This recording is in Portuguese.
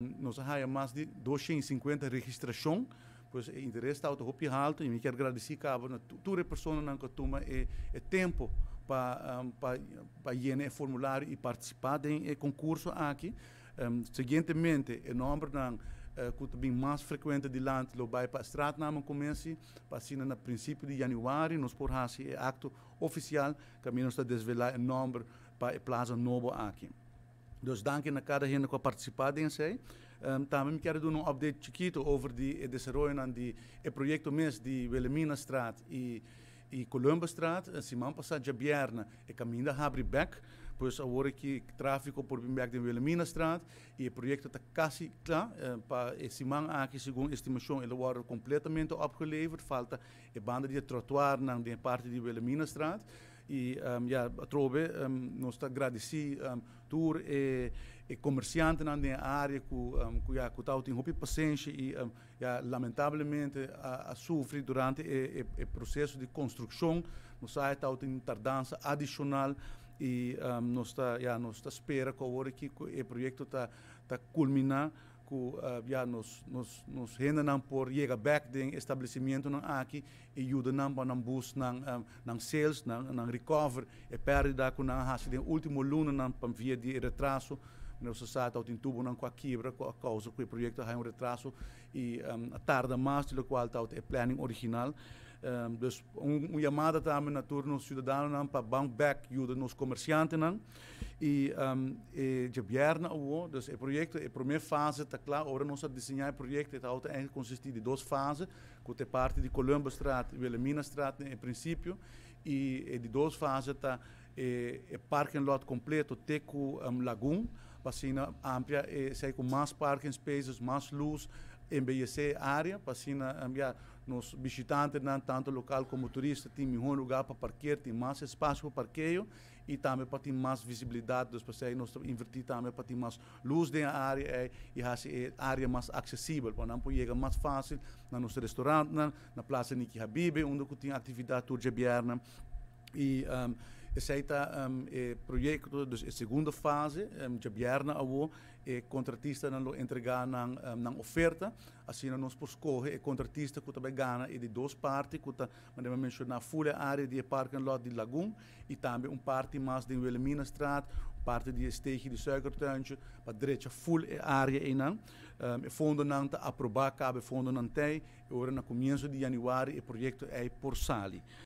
Nós há mais de 250 registrações, pois o é, interesse está muito alto e me quero agradecer a toda pessoa que toma é tempo para um, para para o formulário e participar do concurso aqui. Um, seguintemente, o número eh, uh, que também mais frequente de lá, lo vai para a estrada, não começa, passina no princípio de janeiro, nós por assim, é acto oficial, que a mim nos está desvelar o número para a Plaza Novo aqui. Dus dank in elkaar dat je nog participaat in Um, também quero dar um update chiquito sobre o eh, desenvolvimento do eh, projeto MES de Wilhelmina Straat e, eh, e Colombo Straat. Semana passada, já vierna, e caminho habri back, pois agora que tráfego por back de Wilhelmina Straat e o projeto está quase claro. Um, para semana aqui, segundo estimação, ele vai completamente opgeleverd. Falta a er, banda de trottoir na parte de Wilhelmina Straat e um, já trove um, ehm, nós está agradeci um, ehm, tour e, e comerciante na área que um, que já que tal tem roupa paciência e um, já lamentavelmente a, a sofre durante o processo de construção nós sai tal tem tardança adicional e um, nós está já nós está espera que agora que o projeto está está culminar ku uh, eh, ya nos nos nos hena nan por yega back de estabelecimento não aqui e yuda nan para não bus não um, eh, nan sales não não recover e perda ku nan hasi den último luna não para via de retraso no society out in tubo nan kwa quebra kwa causa o proyecto ha um retraso e um, tarda mais do qual tal é planning original um, ehm, dus um, um chamada também na turno nos cidadãos não para bank back ajuda nos comerciantes não e um, e de bierna o dus o projeto a primeira fase está claro agora nós a desenhar o projeto está outra é consistir de duas fases que tem parte de Colombo Street e Wilhelmina Street em princípio e, e de duas fases está eh, parque e parking lot completo teco um, ehm, lagoon piscina er ampla e eh, sai com mais parking spaces mais luz embellecer a área, para assim enviar nos visitantes, não tanto local como turista, tem melhor lugar para parquear, tem mais espaço para parqueio e também para ter mais visibilidade dos passeios, nós invertir também para ter mais luz eh, eh, na área e a área mais acessível, para não chegar mais fácil no nosso restaurante, na, na Praça Niki Habib, onde tem atividade toda de E, um, aceita tá, um, é projeto, dus a é segunda fase, um, de bierna a o é contratista não entregar na um, oferta, assim nós escolher o contratista que também ganha e de duas partes, que também mencionar full área de parque and lot de Lagoon e também um parte mais de Wilhelmina uma parte die de die suikertuintje, wat dreetje full área in né? aan. Um, fundo não tá aprovar, cabe fundo não tem, e agora no começo de janeiro o projeto é por sali.